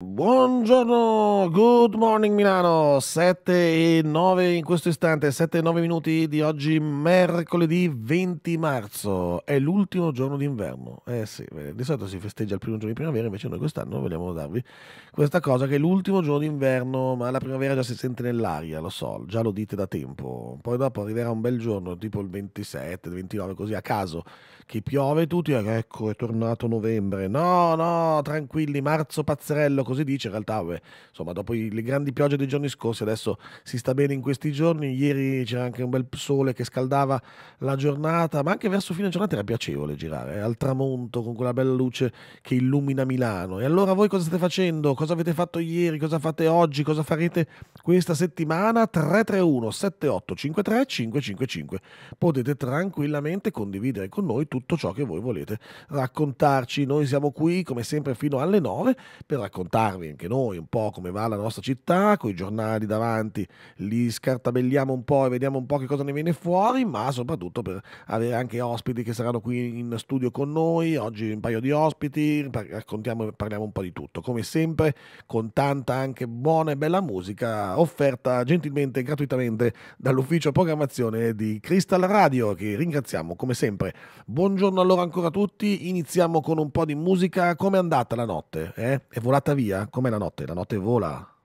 Buongiorno, good morning Milano, 7 e 9 in questo istante, 7 e 9 minuti di oggi, mercoledì 20 marzo, è l'ultimo giorno d'inverno, eh sì, eh, di solito si festeggia il primo giorno di primavera, invece noi quest'anno vogliamo darvi questa cosa che è l'ultimo giorno d'inverno, ma la primavera già si sente nell'aria, lo so, già lo dite da tempo, poi dopo arriverà un bel giorno, tipo il 27, il 29, così a caso, che piove tutti, eh, ecco è tornato novembre, no no, tranquilli, marzo pazzerello, così dice, in realtà beh, insomma, dopo i, le grandi piogge dei giorni scorsi adesso si sta bene in questi giorni, ieri c'era anche un bel sole che scaldava la giornata, ma anche verso fine giornata era piacevole girare, eh, al tramonto con quella bella luce che illumina Milano. E allora voi cosa state facendo? Cosa avete fatto ieri? Cosa fate oggi? Cosa farete questa settimana? 331 7853 555. Potete tranquillamente condividere con noi tutto ciò che voi volete raccontarci. Noi siamo qui come sempre fino alle 9 per raccontarci raccontarvi anche noi un po' come va la nostra città, con i giornali davanti, li scartabelliamo un po' e vediamo un po' che cosa ne viene fuori, ma soprattutto per avere anche ospiti che saranno qui in studio con noi, oggi un paio di ospiti, raccontiamo e parliamo un po' di tutto, come sempre con tanta anche buona e bella musica offerta gentilmente e gratuitamente dall'ufficio programmazione di Crystal Radio che ringraziamo come sempre. Buongiorno allora ancora a tutti, iniziamo con un po' di musica, come è andata la notte? Eh? È volata via? via, come la notte, la notte vola,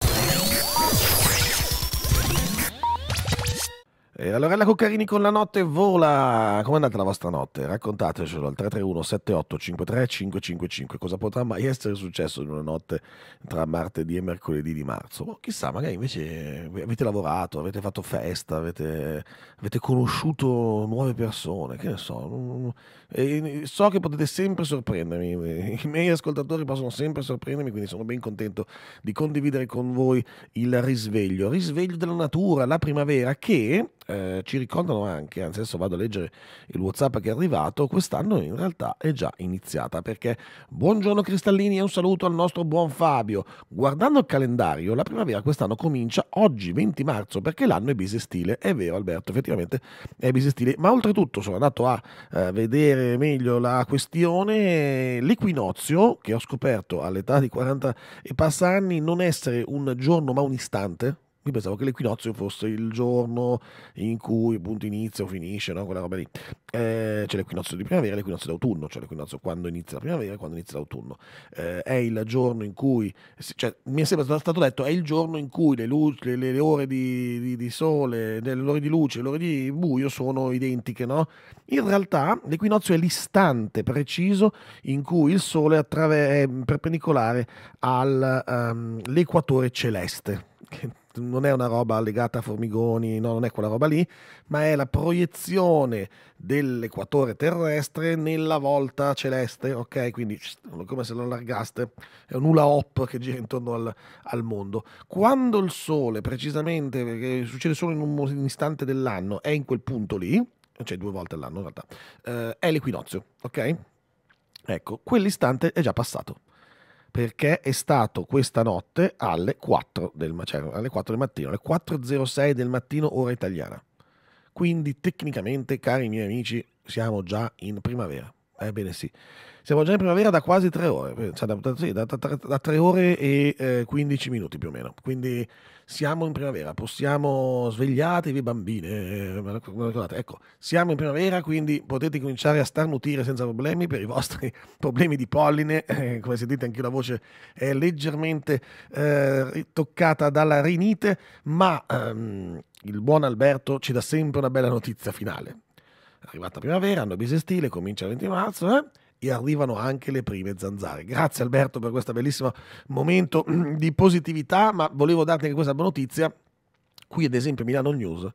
Eh, allora Lorella Cuccarini con La notte vola. Com'è andata la vostra notte? Raccontatecelo al 331 7853 555. Cosa potrà mai essere successo in una notte tra martedì e mercoledì di marzo? Oh, chissà, magari invece avete lavorato, avete fatto festa, avete, avete conosciuto nuove persone, che ne so. E so che potete sempre sorprendermi, i miei ascoltatori possono sempre sorprendermi, quindi sono ben contento di condividere con voi il risveglio, risveglio della natura, la primavera che eh, ci ricordano anche, anzi adesso vado a leggere il WhatsApp che è arrivato, quest'anno in realtà è già iniziata perché buongiorno Cristallini e un saluto al nostro buon Fabio. Guardando il calendario, la primavera quest'anno comincia oggi 20 marzo perché l'anno è bisestile, è vero Alberto, effettivamente è bisestile, ma oltretutto sono andato a eh, vedere meglio la questione, l'equinozio che ho scoperto all'età di 40 e passa anni non essere un giorno ma un istante, io pensavo che l'equinozio fosse il giorno in cui appunto inizia o finisce, no? quella roba lì. Eh, c'è l'equinozio di primavera e l'equinozio d'autunno, cioè l'equinozio quando inizia la primavera e quando inizia l'autunno. Eh, è il giorno in cui, cioè, mi è sempre stato detto, è il giorno in cui le, luci, le, le ore di, di, di, sole, le ore di luce, le ore di buio sono identiche, no? In realtà l'equinozio è l'istante preciso in cui il sole è perpendicolare all'equatore ehm, um, celeste non è una roba legata a formigoni, no, non è quella roba lì, ma è la proiezione dell'equatore terrestre nella volta celeste, ok? Quindi come se lo allargaste, è un hula hop che gira intorno al, al mondo. Quando il Sole, precisamente, perché succede solo in un istante dell'anno, è in quel punto lì, cioè due volte all'anno in realtà, eh, è l'equinozio, ok? Ecco, quell'istante è già passato perché è stato questa notte alle 4 del, cioè alle 4 del mattino, alle 4.06 del mattino ora italiana. Quindi tecnicamente, cari miei amici, siamo già in primavera. Ebbene sì. Siamo già in primavera da quasi tre ore, eh, cioè da, da, sì, da, da tre ore e eh, 15 minuti più o meno. Quindi siamo in primavera, possiamo svegliatevi bambine, eh, ecco, siamo in primavera, quindi potete cominciare a starnutire senza problemi per i vostri problemi di polline, eh, come sentite anche la voce è leggermente eh, toccata dalla rinite, ma ehm, il buon Alberto ci dà sempre una bella notizia finale. Arrivata primavera, anno bisestile, comincia il 20 marzo, eh? e arrivano anche le prime zanzare. Grazie Alberto per questo bellissimo momento di positività, ma volevo darti anche questa buona notizia. Qui ad esempio Milano News,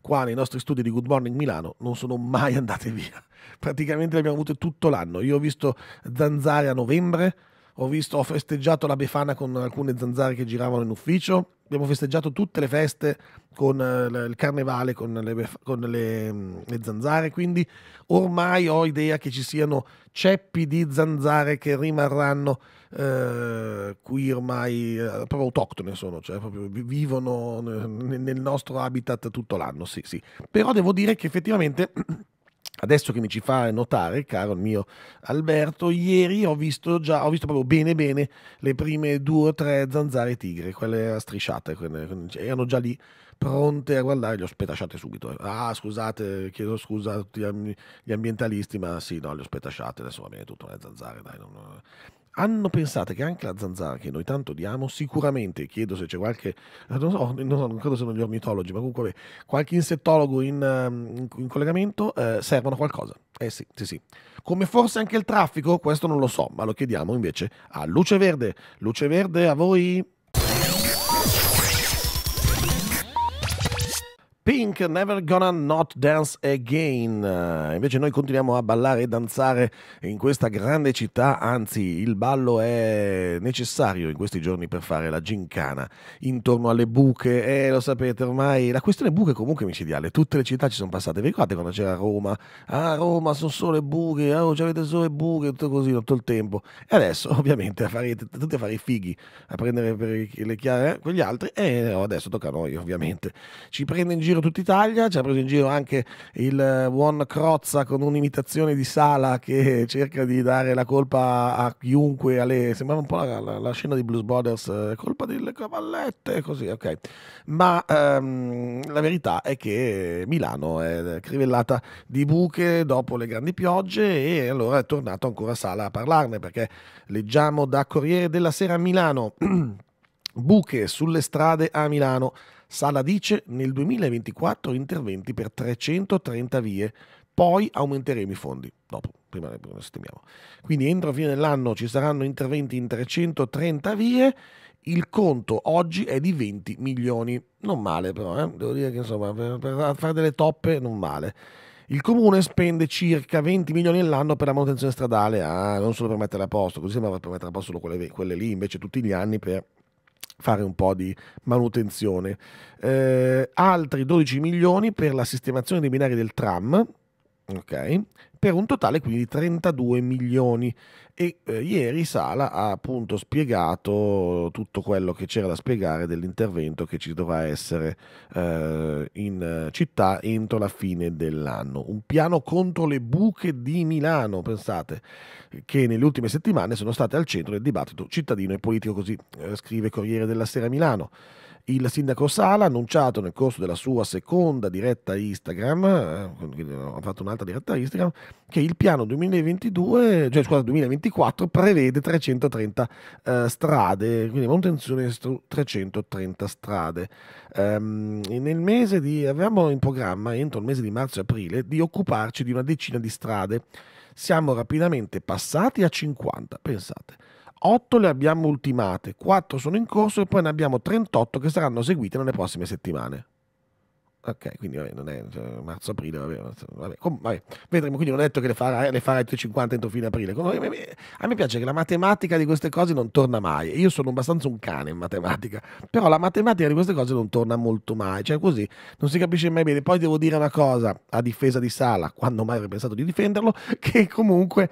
qua nei nostri studi di Good Morning Milano, non sono mai andate via. Praticamente le abbiamo avute tutto l'anno. Io ho visto zanzare a novembre, ho, visto, ho festeggiato la Befana con alcune zanzare che giravano in ufficio, abbiamo festeggiato tutte le feste con eh, il carnevale, con, le, con le, mm, le, zanzare, quindi ormai ho idea che ci siano ceppi di zanzare che rimarranno eh, qui ormai, eh, proprio autoctone sono, cioè proprio vivono nel nostro habitat tutto l'anno, sì, sì. Però devo dire che effettivamente... Adesso che mi ci fa notare, caro il mio Alberto, ieri ho visto già, ho visto proprio bene bene le prime due o tre zanzare tigre, quelle strisciate, erano già lì pronte a guardare, le ho spetasciate subito. Ah, scusate, chiedo scusa a tutti gli ambientalisti, ma sì, no, le ho spetasciate, adesso va bene tutto, le zanzare, dai. Non, hanno pensato che anche la zanzara che noi tanto diamo, sicuramente, chiedo se c'è qualche, eh, non so, non, so, non credo siano gli ornitologi, ma comunque qualche insettologo in, ehm, in, in collegamento, eh, servono a qualcosa. Eh sì, sì, sì. Come forse anche il traffico, questo non lo so, ma lo chiediamo invece a Luce Verde. Luce Verde a voi. Pink, Never Gonna Not Dance Again. Eh, invece noi continuiamo a ballare e danzare in questa grande città, anzi il ballo è necessario in questi giorni per fare la gincana intorno alle buche e eh, lo sapete ormai la questione buche è comunque micidiale, tutte le città ci sono passate, vi ricordate quando c'era Roma? Ah Roma sono solo buche, ah oh, avete solo buche, tutto così tutto il tempo e adesso ovviamente a tutti a fare i fighi, a prendere per le chiare eh, quegli altri e adesso tocca a noi ovviamente, ci prende in giro giro tutta Italia, ci ha preso in giro anche il eh, buon Crozza con un'imitazione di Sala che cerca di dare la colpa a chiunque, alle... sembrava un po' la, la, la, scena di Blues Brothers, eh, colpa delle cavallette, così, ok. Ma ehm, la verità è che Milano è crivellata di buche dopo le grandi piogge e allora è tornato ancora Sala a parlarne perché leggiamo da Corriere della Sera a Milano. buche sulle strade a Milano. Sala dice nel 2024 interventi per 330 vie, poi aumenteremo i fondi. Dopo, prima lo sistemiamo. Quindi entro fine dell'anno ci saranno interventi in 330 vie, il conto oggi è di 20 milioni. Non male però, eh? devo dire che insomma per, per fare delle toppe non male. Il comune spende circa 20 milioni all'anno per la manutenzione stradale, ah, non solo per mettere a posto, così sembra per mettere a posto solo quelle, quelle lì, invece tutti gli anni per fare un po' di manutenzione. Eh, altri 12 milioni per la sistemazione dei binari del tram, ok? per un totale quindi di 32 milioni e eh, ieri Sala ha appunto spiegato tutto quello che c'era da spiegare dell'intervento che ci dovrà essere eh, in città entro la fine dell'anno. Un piano contro le buche di Milano, pensate, che nelle ultime settimane sono state al centro del dibattito cittadino e politico, così eh, scrive Corriere della Sera Milano. Il sindaco Sala ha annunciato nel corso della sua seconda diretta Instagram, eh, eh, ha fatto un'altra diretta Instagram, che il piano 2022, cioè, scusa, 2024 prevede 330 eh, strade, quindi manutenzione 330 strade. Um, nel mese di, avevamo in programma, entro il mese di marzo e aprile, di occuparci di una decina di strade. Siamo rapidamente passati a 50, pensate. 8 le abbiamo ultimate, 4 sono in corso e poi ne abbiamo 38 che saranno eseguite nelle prossime settimane. Ok, quindi vabbè, non è cioè, marzo-aprile, vabbè, vabbè, vabbè, vedremo, quindi non ho detto che le farai, eh, le farai tutte 50 entro fine aprile. A me piace che la matematica di queste cose non torna mai, io sono abbastanza un cane in matematica, però la matematica di queste cose non torna molto mai, cioè così non si capisce mai bene. Poi devo dire una cosa a difesa di Sala, quando mai avrei pensato di difenderlo, che comunque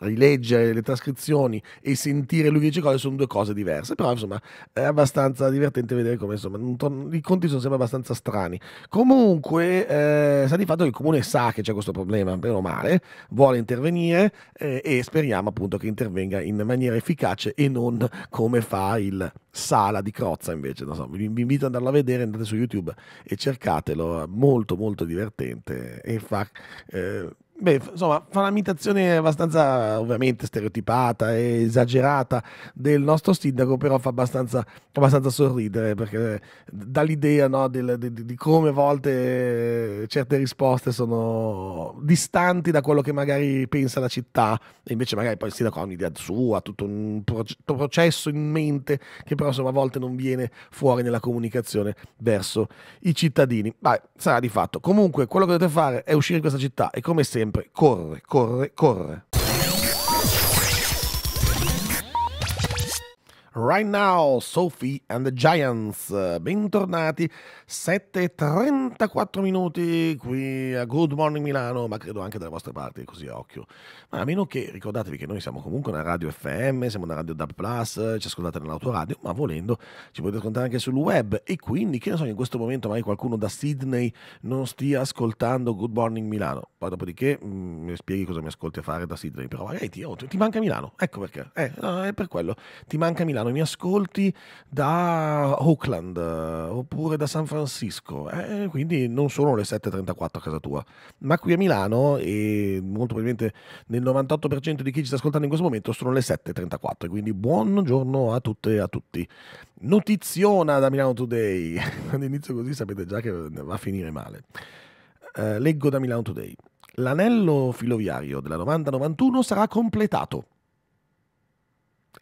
rileggere le trascrizioni e sentire lui che dice cose sono due cose diverse però insomma è abbastanza divertente vedere come insomma ton- i conti sono sempre abbastanza strani comunque eh, sta di fatto che il comune sa che c'è questo problema meno male vuole intervenire eh, e speriamo appunto che intervenga in maniera efficace e non come fa il sala di Crozza invece non so, vi, invito ad andarlo a vedere andate su youtube e cercatelo molto molto divertente e fa eh, Beh, insomma, fa una imitazione abbastanza ovviamente stereotipata e esagerata del nostro sindaco, però fa abbastanza, abbastanza sorridere perché eh, dà l'idea no, del, di, di, come a volte eh, certe risposte sono distanti da quello che magari pensa la città e invece magari poi il sindaco ha un'idea sua, tutto un processo in mente che però insomma, a volte non viene fuori nella comunicazione verso i cittadini. Beh, sarà di fatto. Comunque quello che dovete fare è uscire in questa città e come sempre corre, corre, corre. Right Now, Sophie and the Giants, bentornati, 7.34 minuti qui a Good Morning Milano, ma credo anche dalle vostre parti, così a occhio. Ma a meno che ricordatevi che noi siamo comunque una radio FM, siamo una radio DAB+, ci ascoltate nell'autoradio, ma volendo ci potete ascoltare anche sul web e quindi, che ne so, in questo momento mai qualcuno da Sydney non stia ascoltando Good Morning Milano, poi dopodiché mh, mm, mi spieghi cosa mi ascolti a fare da Sydney, però magari ti, oh, ti manca Milano, ecco perché, eh, no, è per quello, ti manca Milano Milano, mi ascolti da Oakland eh, oppure da San Francisco, eh, quindi non sono le 7.34 a casa tua, ma qui a Milano e molto probabilmente nel 98% di chi ci sta ascoltando in questo momento sono le 7.34, quindi buongiorno a tutte e a tutti. Notiziona da Milano Today, quando inizio così sapete già che va a finire male. Eh, leggo da Milano Today. L'anello filoviario della 90-91 sarà completato.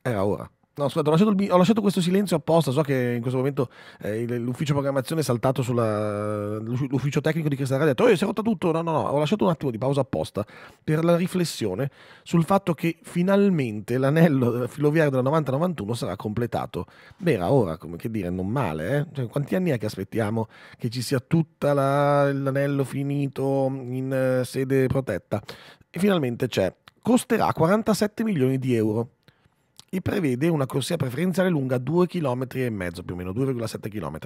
Era ora. No, scusate, ho lasciato, il, ho lasciato, questo silenzio apposta. So che in questo momento eh, l'ufficio programmazione è saltato sull'ufficio tecnico di Cristian ha detto: Oh, si è rotto tutto. No, no, no. Ho lasciato un attimo di pausa apposta per la riflessione sul fatto che finalmente l'anello filoviario della 90-91 sarà completato. Beh, era ora, come che dire, non male. Eh? Cioè, quanti anni è che aspettiamo che ci sia tutto la, l'anello finito in eh, sede protetta? E finalmente c'è. Costerà 47 milioni di euro e prevede una corsia preferenziale lunga 2,5 km più o meno 2,7 km.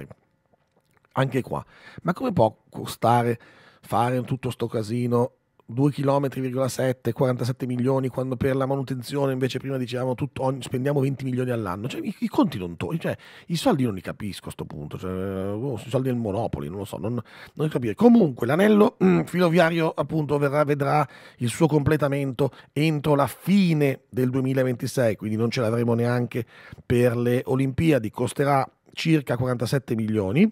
Anche qua. Ma come può costare fare tutto sto casino 2 km,7, 47 milioni, quando per la manutenzione invece prima dicevamo tutto, ogni, spendiamo 20 milioni all'anno. Cioè, i, i, conti non to- cioè, i soldi non li capisco a questo punto, cioè, oh, i soldi del Monopoli, non lo so, non, non capire. Comunque l'anello mm, filoviario appunto verrà, vedrà il suo completamento entro la fine del 2026, quindi non ce l'avremo neanche per le Olimpiadi, costerà circa 47 milioni.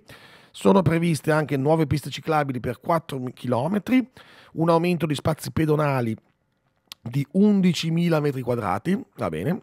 Sono previste anche nuove piste ciclabili per 4 km, un aumento di spazi pedonali di 11.000 metri quadrati, va bene,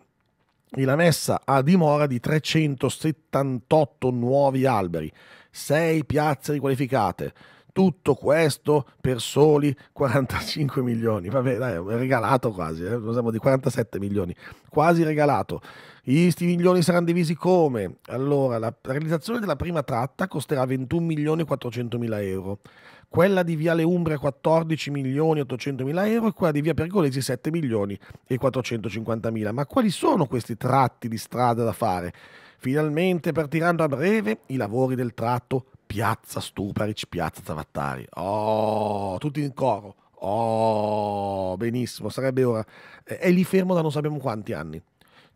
e la messa a dimora di 378 nuovi alberi, 6 piazze riqualificate, tutto questo per soli 45 milioni. Vabbè, dai, è regalato quasi, eh? siamo di 47 milioni, quasi regalato. Questi milioni saranno divisi come? Allora, la realizzazione della prima tratta costerà 21 milioni 400 mila euro, quella di Viale Umbria 14 milioni 800 mila euro e quella di Via Pergolesi 7 milioni e 450 mila. Ma quali sono questi tratti di strada da fare? Finalmente partiranno a breve i lavori del tratto piazza Stuparic, piazza Zavattari. Oh, tutti in coro. Oh, benissimo, sarebbe ora. E lì fermo da non sappiamo quanti anni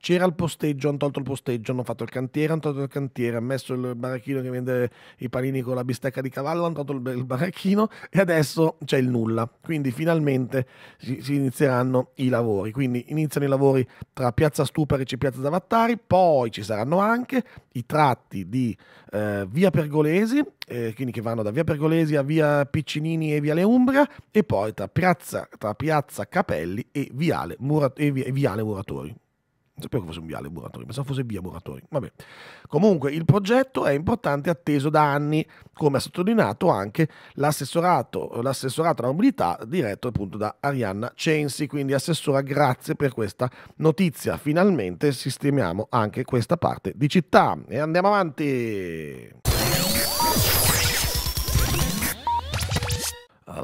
c'era il posteggio, hanno tolto il posteggio, hanno fatto il cantiere, hanno tolto il cantiere, hanno messo il baracchino che vende i panini con la bistecca di cavallo, hanno tolto il baracchino e adesso c'è il nulla. Quindi finalmente si, si inizieranno i lavori. Quindi iniziano i lavori tra Piazza Stuparici e Piazza Zavattari, poi ci saranno anche i tratti di eh, Via Pergolesi, eh, quindi che vanno da Via Pergolesi a Via Piccinini e Via Leumbra e poi tra Piazza, tra piazza Capelli e Viale, Murat- e Viale Muratori sapevo che fosse un viale Buratori, pensavo fosse via Buratori. Vabbè. Comunque il progetto è importante e atteso da anni, come ha sottolineato anche l'assessorato, l'assessorato alla mobilità diretto appunto da Arianna Censi. Quindi assessora, grazie per questa notizia. Finalmente sistemiamo anche questa parte di città e andiamo avanti.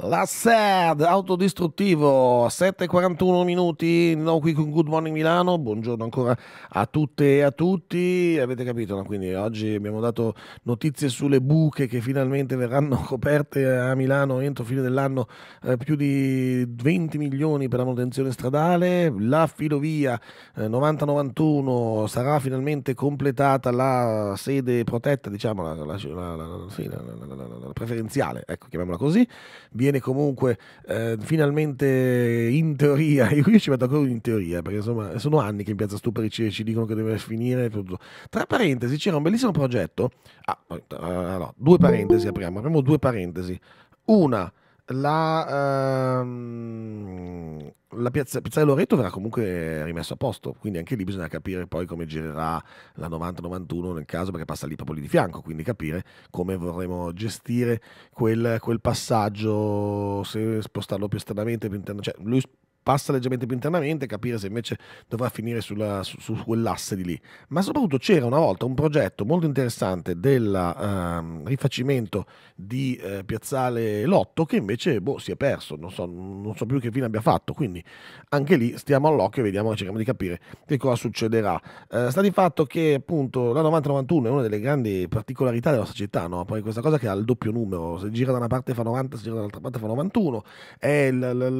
La SAD, autodistruttivo, 7.41 minuti, no qui con Good Morning Milano, buongiorno ancora a tutte e a tutti, avete capito, no? quindi oggi abbiamo dato notizie sulle buche che finalmente verranno coperte a Milano entro fine dell'anno, eh, più di 20 milioni per la manutenzione stradale, la filovia eh, 90-91 sarà finalmente completata la sede protetta, diciamo la, preferenziale, ecco chiamiamola così viene comunque eh, finalmente in teoria, io ci metto ancora in teoria, perché insomma sono anni che in Piazza Stuperi ci, dicono che deve finire tutto. Tra parentesi c'era un bellissimo progetto, ah, no, due parentesi apriamo, apriamo due parentesi. Una la, ehm, la piazza, piazza Loreto verrà comunque rimessa a posto, quindi anche lì bisogna capire poi come girerà la 90-91 nel caso perché passa lì proprio lì di fianco, quindi capire come vorremmo gestire quel, quel passaggio, se spostarlo più esternamente, più interno, cioè lui passa leggermente più internamente, capire se invece dovrà finire sulla, su, su, quell'asse di lì. Ma soprattutto c'era una volta un progetto molto interessante del ehm, rifacimento di eh, Piazzale Lotto che invece boh, si è perso, non so, non so, più che fine abbia fatto, quindi anche lì stiamo all'occhio e vediamo, cerchiamo di capire che cosa succederà. Eh, sta di fatto che appunto la 90-91 è una delle grandi particolarità della nostra città, no? poi questa cosa che ha il doppio numero, se gira da una parte fa 90, se gira dall'altra parte fa 91, è il,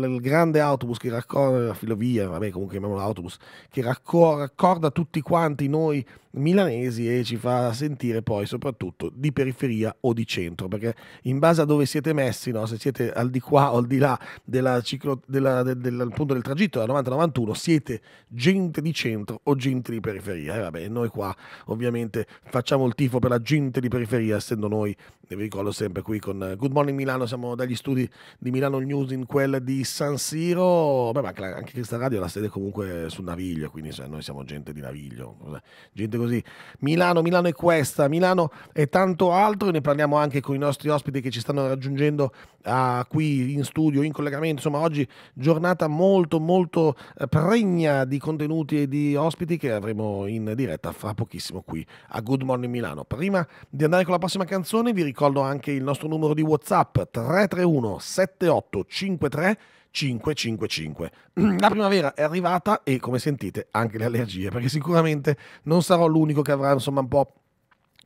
il, il grande autobus che raccorda la filovia, vabbè comunque chiamiamolo autobus, che raccorda tutti quanti noi milanesi e ci fa sentire poi soprattutto di periferia o di centro, perché in base a dove siete messi, no? se siete al di qua o al di là della ciclo, della, del, del, punto del tragitto da 90-91, siete gente di centro o gente di periferia. E eh, vabbè, noi qua ovviamente facciamo il tifo per la gente di periferia, essendo noi, vi ricordo sempre qui con Good Morning Milano, siamo dagli studi di Milano News in quella di San Siro, Beh, ma anche questa radio ha la sede comunque sul Naviglio, quindi cioè, noi siamo gente di Naviglio, cioè, gente così così. Milano, Milano è questa, Milano è tanto altro ne parliamo anche con i nostri ospiti che ci stanno raggiungendo uh, qui in studio, in collegamento. Insomma, oggi giornata molto molto eh, pregna di contenuti e di ospiti che avremo in diretta fra pochissimo qui a Good Morning Milano. Prima di andare con la prossima canzone vi ricordo anche il nostro numero di WhatsApp 331 7853 555. La primavera è arrivata e come sentite anche le allergie, perché sicuramente non sarò l'unico che avrà insomma un po'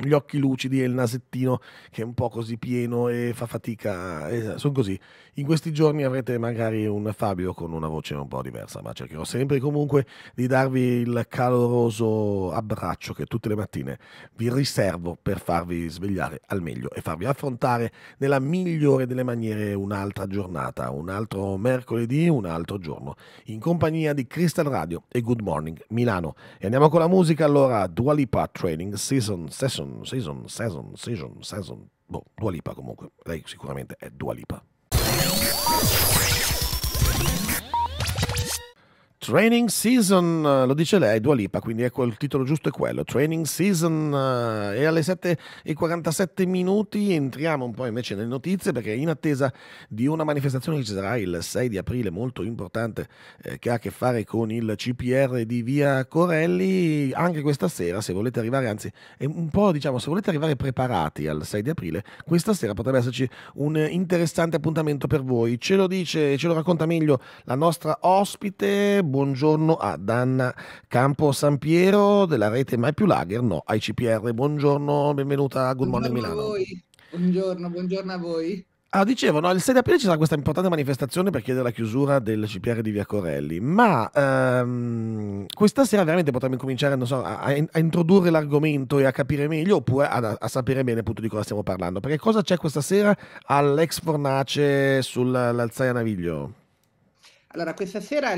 gli occhi lucidi e il nasettino che è un po' così pieno e fa fatica. Eh, sono così. In questi giorni avrete magari un Fabio con una voce un po' diversa, ma cercherò sempre comunque di darvi il caloroso abbraccio che tutte le mattine vi riservo per farvi svegliare al meglio e farvi affrontare nella migliore delle maniere un'altra giornata, un altro mercoledì, un altro giorno, in compagnia di Crystal Radio e Good Morning Milano. E andiamo con la musica allora, Dualipa Training Season Session season, season, season, season, season. Boh, Lipa comunque. Lei sicuramente è Dua Lipa. Training Season, eh, lo dice lei, Dua Lipa, quindi ecco il titolo giusto è quello, Training Season eh, è alle 7.47 minuti entriamo un po' invece nelle notizie perché in attesa di una manifestazione che ci sarà il 6 di aprile molto importante eh, che ha a che fare con il CPR di Via Corelli, anche questa sera se volete arrivare, anzi è un po' diciamo se volete arrivare preparati al 6 di aprile, questa sera potrebbe esserci un interessante appuntamento per voi, ce lo dice, ce lo racconta meglio la nostra ospite, Buon buongiorno a Danna Campo San Piero della rete Mai più Lager, no, ICPR. Buongiorno, benvenuta a Good Morning buongiorno Milano. Buongiorno, buongiorno a voi. Ah, dicevo, no, il 6 aprile ci sarà questa importante manifestazione per chiedere la chiusura del CPR di Via Corelli, ma ehm, questa sera veramente potremmo cominciare so, a, a, introdurre l'argomento e a capire meglio, oppure a, a, sapere bene appunto di cosa stiamo parlando. Perché cosa c'è questa sera all'ex fornace sull'Alzaia Naviglio? Allora, questa sera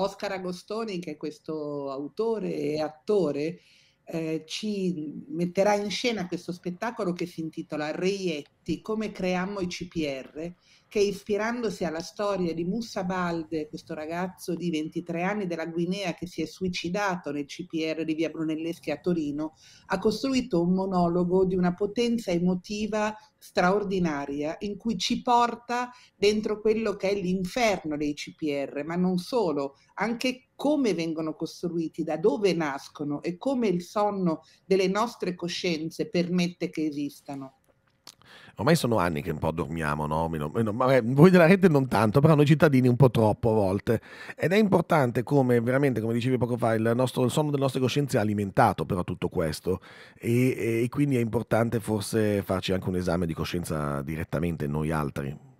Oscar Agostoni, che è questo autore e attore, eh, ci metterà in scena questo spettacolo che si intitola Reietti, come creammo i CPR, che ispirandosi alla storia di Moussa Balde, questo ragazzo di 23 anni della Guinea che si è suicidato nel CPR di Via Brunelleschi a Torino, ha costruito un monologo di una potenza emotiva straordinaria in cui ci porta dentro quello che è l'inferno dei CPR, ma non solo, anche come vengono costruiti, da dove nascono e come il sonno delle nostre coscienze permette che esistano ormai sono anni che un po' dormiamo, no? Vabbè, voi della rete non tanto, però noi cittadini un po' troppo a volte. Ed è importante come veramente, come dicevi poco fa, il, nostro, il sonno delle nostre coscienze è alimentato però tutto questo e, e quindi è importante forse farci anche un esame di coscienza direttamente noi altri.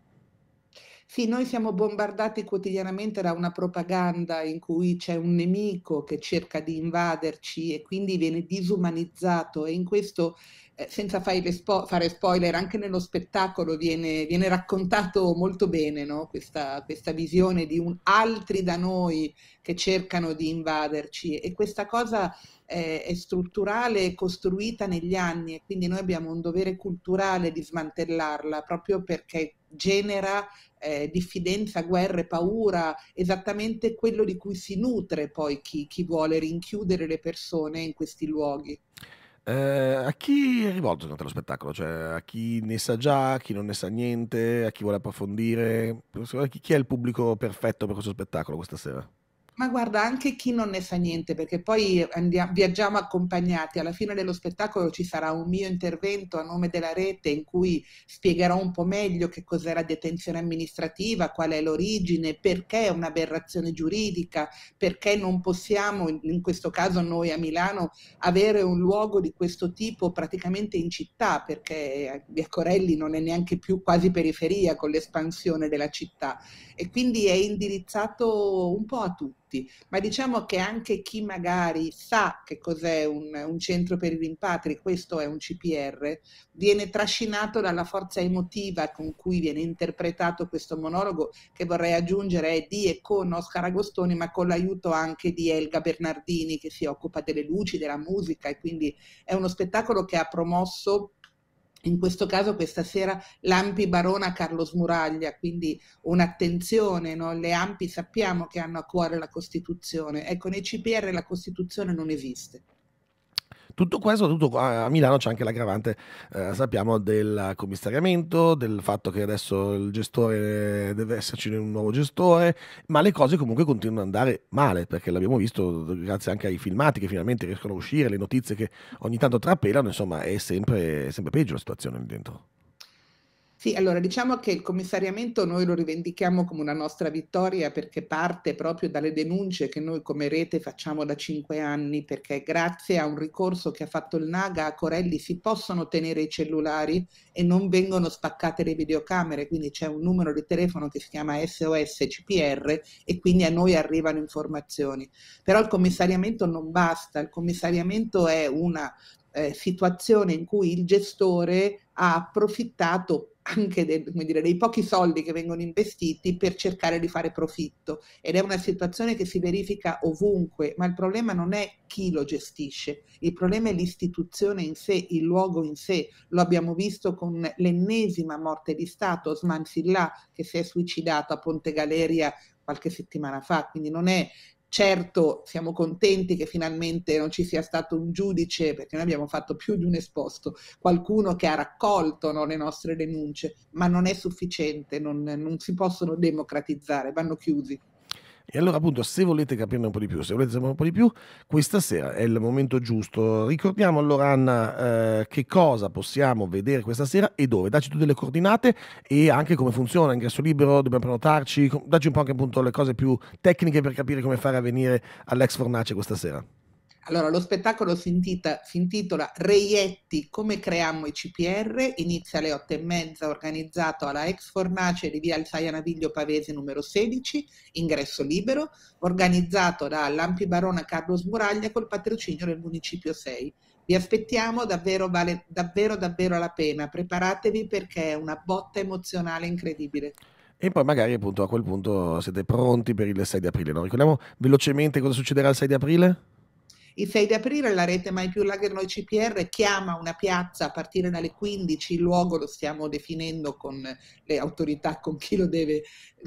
Sì, noi siamo bombardati quotidianamente da una propaganda in cui c'è un nemico che cerca di invaderci e quindi viene disumanizzato e in questo eh, senza fare spoiler, anche nello spettacolo viene, viene raccontato molto bene no? questa, questa, visione di un, altri da noi che cercano di invaderci e questa cosa eh, è strutturale e costruita negli anni e quindi noi abbiamo un dovere culturale di smantellarla proprio perché genera eh, diffidenza, guerre, paura, esattamente quello di cui si nutre poi chi, chi vuole rinchiudere le persone in questi luoghi. Eh, a chi è rivolto secondo te lo spettacolo? Cioè, a chi ne sa già, a chi non ne sa niente, a chi vuole approfondire? Cioè, chi è il pubblico perfetto per questo spettacolo questa sera? ma guarda anche chi non ne sa niente, perché poi andiamo, viaggiamo accompagnati, alla fine dello spettacolo ci sarà un mio intervento a nome della rete in cui spiegherò un po' meglio che cos'è la detenzione amministrativa, qual è l'origine, perché è un'aberrazione giuridica, perché non possiamo, in questo caso noi a Milano, avere un luogo di questo tipo praticamente in città, perché Via Corelli non è neanche più quasi periferia con l'espansione della città e quindi è indirizzato un po' a tutti tutti, ma diciamo che anche chi magari sa che cos'è un, un centro per i rimpatri, questo è un CPR, viene trascinato dalla forza emotiva con cui viene interpretato questo monologo che vorrei aggiungere è di e con Oscar Agostoni, ma con l'aiuto anche di Elga Bernardini che si occupa delle luci, della musica e quindi è uno spettacolo che ha promosso in questo caso questa sera l'Ampi Barona Carlo Smuraglia, quindi un'attenzione, no? le Ampi sappiamo che hanno a cuore la Costituzione, ecco nei CPR la Costituzione non esiste, tutto questo, tutto a Milano c'è anche l'aggravante, eh, sappiamo, del commissariamento, del fatto che adesso il gestore deve esserci un nuovo gestore, ma le cose comunque continuano ad andare male, perché l'abbiamo visto grazie anche ai filmati che finalmente riescono a uscire, le notizie che ogni tanto trapelano, insomma è sempre, sempre peggio la situazione lì dentro. Sì, allora diciamo che il commissariamento noi lo rivendichiamo come una nostra vittoria perché parte proprio dalle denunce che noi come rete facciamo da cinque anni, perché grazie a un ricorso che ha fatto il Naga a Corelli si possono tenere i cellulari e non vengono spaccate le videocamere, quindi c'è un numero di telefono che si chiama SOS CPR e quindi a noi arrivano informazioni. Però il commissariamento non basta, il commissariamento è una eh, situazione in cui il gestore ha approfittato anche de, dire, dei pochi soldi che vengono investiti per cercare di fare profitto ed è una situazione che si verifica ovunque, ma il problema non è chi lo gestisce, il problema è l'istituzione in sé, il luogo in sé, lo abbiamo visto con l'ennesima morte di Stato, Osman Silla che si è suicidato a Ponte Galeria qualche settimana fa, quindi non è Certo siamo contenti che finalmente non ci sia stato un giudice, perché noi abbiamo fatto più di un esposto, qualcuno che ha raccolto no, le nostre denunce, ma non è sufficiente, non, non si possono democratizzare, vanno chiusi. E allora appunto se volete capirne un po' di più, se volete sapere un po' di più, questa sera è il momento giusto. Ricordiamo allora Anna eh, che cosa possiamo vedere questa sera e dove. Dacci tutte le coordinate e anche come funziona, ingresso libero, dobbiamo prenotarci, dacci un po' anche appunto le cose più tecniche per capire come fare a venire all'Ex Fornace questa sera. Allora, lo spettacolo si, intita, si intitola Reietti, come creammo i CPR, inizia alle otto e mezza, organizzato alla ex fornace di via Alzaia Naviglio Pavese numero 16, ingresso libero, organizzato da Lampi Barona Carlo Smuraglia col patrocinio del Municipio 6. Vi aspettiamo, davvero vale davvero davvero la pena, preparatevi perché è una botta emozionale incredibile. E poi magari appunto a quel punto siete pronti per il 6 di aprile. No? Ricordiamo velocemente cosa succederà il 6 di aprile? Il 6 di aprile la rete Mai più Lager Noi CPR chiama una piazza a partire dalle 15, il luogo lo stiamo definendo con le autorità, con chi lo deve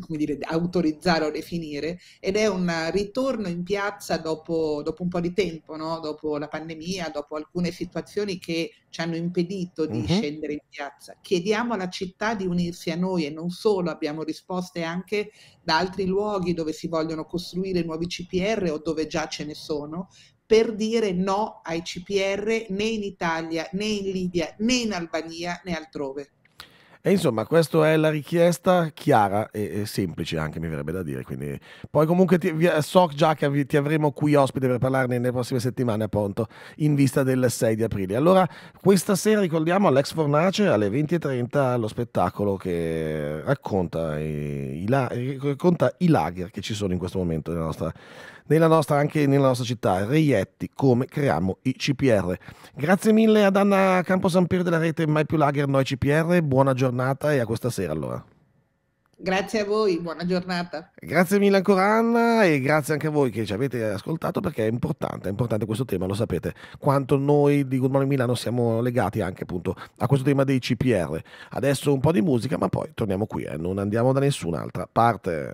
dire, autorizzare o definire, ed è un ritorno in piazza dopo, dopo un po' di tempo, no? dopo la pandemia, dopo alcune situazioni che ci hanno impedito di uh-huh. scendere in piazza. Chiediamo alla città di unirsi a noi e non solo, abbiamo risposte anche da altri luoghi dove si vogliono costruire nuovi CPR o dove già ce ne sono per dire no ai CPR né in Italia, né in Libia, né in Albania, né altrove. E insomma, questa è la richiesta chiara e, e, semplice anche, mi verrebbe da dire. Quindi... Poi comunque ti, so già che ti avremo qui ospite per parlarne nelle prossime settimane, appunto, in vista del 6 di aprile. Allora, questa sera ricordiamo all'ex Fornace alle 20.30 lo spettacolo che racconta i, i, racconta i lager che ci sono in questo momento nella nostra nella nostra, anche nella nostra città, Reietti, come creiamo i CPR. Grazie mille ad Anna Camposampieri della rete Mai più Lager Noi CPR, buona giornata e a questa sera allora. Grazie a voi, buona giornata. Grazie mille ancora Anna e grazie anche a voi che ci avete ascoltato perché è importante, è importante questo tema, lo sapete, quanto noi di Good Morning Milano siamo legati anche appunto a questo tema dei CPR. Adesso un po' di musica ma poi torniamo qui, eh, non andiamo da nessun'altra parte.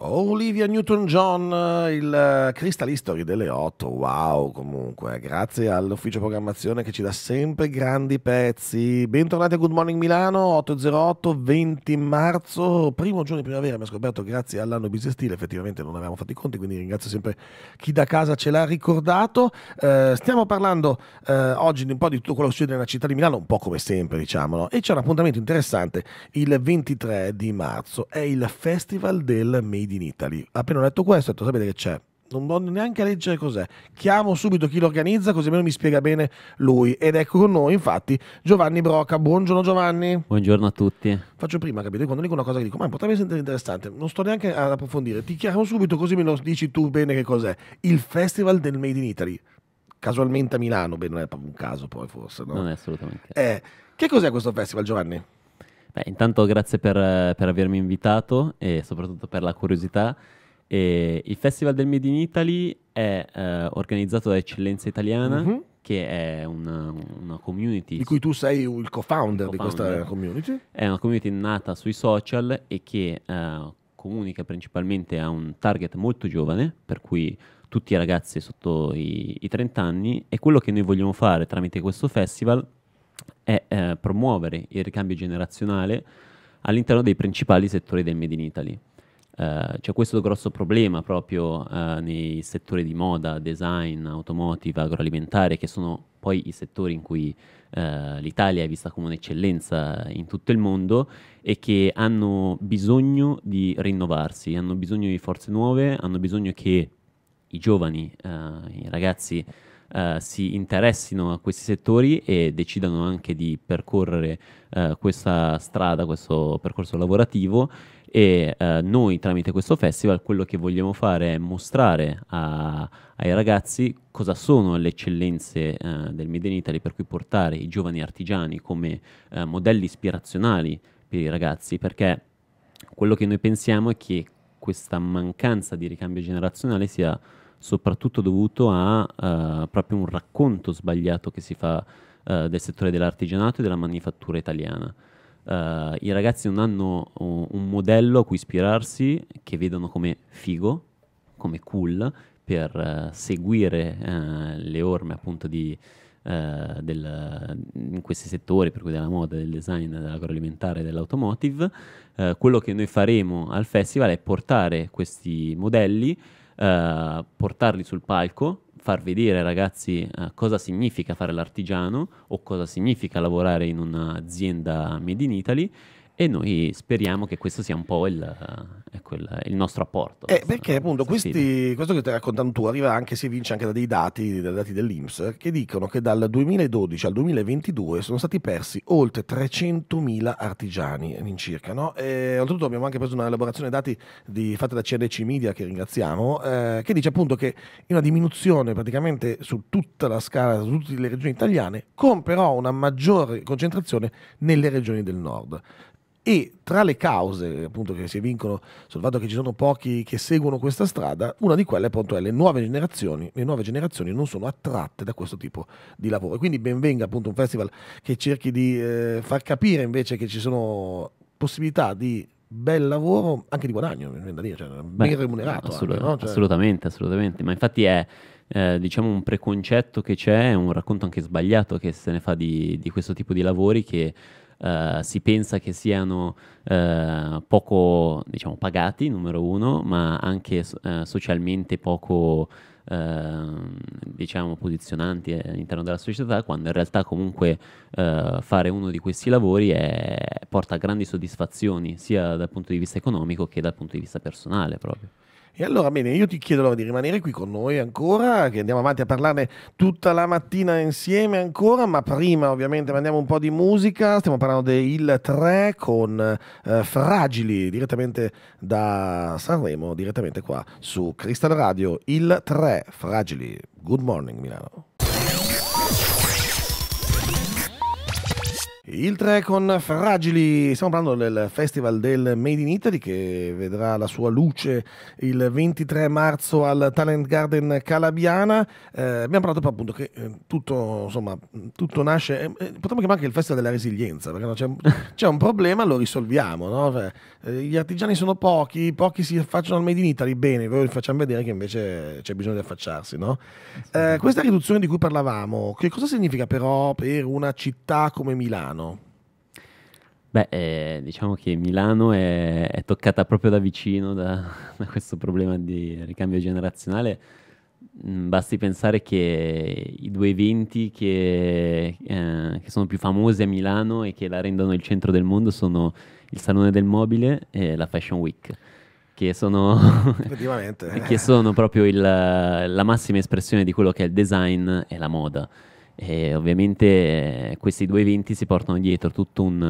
Olivia Newton-John, il Crystal History delle 8, wow comunque, grazie all'ufficio programmazione che ci dà sempre grandi pezzi. Bentornati a Good Morning Milano, 808, 20 marzo, primo giorno di primavera, mi ho scoperto grazie all'anno bisestile, effettivamente non avevamo fatto i conti, quindi ringrazio sempre chi da casa ce l'ha ricordato. Eh, stiamo parlando eh, oggi di un po' di tutto quello che succede nella città di Milano, un po' come sempre diciamo, no? e c'è un appuntamento interessante il 23 di marzo, è il Festival del Media Made in Italy. Appena ho letto questo, ho detto, sapete che c'è? Non voglio neanche leggere cos'è. Chiamo subito chi lo organizza così almeno mi spiega bene lui. Ed ecco con noi, infatti, Giovanni Broca. Buongiorno Giovanni. Buongiorno a tutti. Faccio prima, capito? Quando dico una cosa che dico, ma potrebbe essere interessante, non sto neanche ad approfondire. Ti chiamo subito così me lo dici tu bene che cos'è. Il Festival del Made in Italy. Casualmente a Milano, beh, non è proprio un caso poi forse, no? Non è assolutamente. Eh, che cos'è questo festival, Giovanni? Beh, intanto grazie per, per, avermi invitato e soprattutto per la curiosità. E il Festival del Made in Italy è eh, organizzato da Eccellenza Italiana, mm-hmm. che è una, una, community. Di cui tu sei il co-founder, co-founder, di questa community. È una community nata sui social e che eh, comunica principalmente a un target molto giovane, per cui tutti i ragazzi sotto i, i 30 anni. E quello che noi vogliamo fare tramite questo festival è è eh, promuovere il ricambio generazionale all'interno dei principali settori del Made in Italy. Uh, c'è questo grosso problema proprio uh, nei settori di moda, design, automotive, agroalimentare, che sono poi i settori in cui uh, l'Italia è vista come un'eccellenza in tutto il mondo e che hanno bisogno di rinnovarsi, hanno bisogno di forze nuove, hanno bisogno che i giovani, i ragazzi eh, si interessino a questi settori e decidano anche di percorrere eh, questa strada, questo percorso lavorativo e eh, noi tramite questo festival quello che vogliamo fare è mostrare a, ai ragazzi cosa sono le eccellenze eh, del Made in Italy, per cui portare i giovani artigiani come eh, modelli ispirazionali per i ragazzi, perché quello che noi pensiamo è che questa mancanza di ricambio generazionale sia soprattutto dovuto a uh, proprio un racconto sbagliato che si fa uh, del settore dell'artigianato e della manifattura italiana. Uh, I ragazzi non hanno un modello a cui ispirarsi che vedono come figo, come cool, per seguire le orme appunto di, del, in questi settori, per cui della moda, del design, dell'agroalimentare, e dell'automotive. quello che noi faremo al festival è portare questi modelli eh, portarli sul palco, far vedere ai ragazzi eh, cosa significa fare l'artigiano o cosa significa lavorare in un'azienda made in Italy e noi speriamo che questo sia un po' il, eh, quel, il nostro apporto. Eh, perché appunto questi, questo che stai raccontando tu arriva anche, si evince anche da dei dati, dai dati dell'Inps che dicono che dal 2012 al 2022 sono stati persi oltre 300.000 artigiani all'incirca. No? E, oltretutto abbiamo anche preso un'elaborazione dati di, fatta da CNC Media che ringraziamo, eh, che dice appunto che una diminuzione praticamente su tutta la scala, su tutte le regioni italiane, con però una maggiore concentrazione nelle regioni del nord e tra le cause appunto, che si vincono sul fatto che ci sono pochi che seguono questa strada, una di quelle appunto è le nuove generazioni, le nuove generazioni non sono attratte da questo tipo di lavoro. Quindi benvenga appunto un festival che cerchi di eh, far capire invece che ci sono possibilità di bel lavoro, anche di guadagno, da dire, cioè, Beh, ben remunerato. Assolut- anche, no? cioè... Assolutamente, assolutamente, ma infatti è... Eh, diciamo un preconcetto che c'è, un racconto anche sbagliato che se ne fa di, di questo tipo di lavori che eh, si pensa che siano eh, poco diciamo, pagati, numero uno, ma anche eh, socialmente poco ehm, diciamo, posizionanti eh, all'interno della società, quando in realtà comunque eh, fare uno di questi lavori è, porta grandi soddisfazioni sia dal punto di vista economico che dal punto di vista personale proprio. E allora, bene, io ti chiedo allora di rimanere qui con noi ancora, che andiamo avanti a parlarne tutta la mattina insieme ancora, ma prima ovviamente mandiamo un po' di musica, stiamo parlando di Il 3 con eh, Fragili, direttamente da Sanremo, direttamente qua su Crystal Radio, Il 3 Fragili. Good morning Milano. Il 3 con Fragili, stiamo parlando del Festival del Made in Italy che vedrà la sua luce il 23 marzo al Talent Garden Calabiana. Eh, abbiamo parlato appunto che eh, tutto, insomma, tutto nasce, eh, eh potremmo chiamare anche il Festival della Resilienza, perché no, c'è, c'è, un problema, lo risolviamo. No? Cioè, eh, gli artigiani sono pochi, pochi si affacciano al Made in Italy, bene, voi vi facciamo vedere che invece c'è bisogno di affacciarsi. No? questa riduzione di cui parlavamo, che cosa significa però per una città come Milano? Milano? Beh, eh, diciamo che Milano è, è, toccata proprio da vicino da, da questo problema di ricambio generazionale. Mm, basti pensare che i due eventi che, eh, che, sono più famosi a Milano e che la rendono il centro del mondo sono il Salone del Mobile e la Fashion Week, che sono, che sono proprio il, la massima espressione di quello che è il design e la moda. E ovviamente questi due eventi si portano dietro tutto un,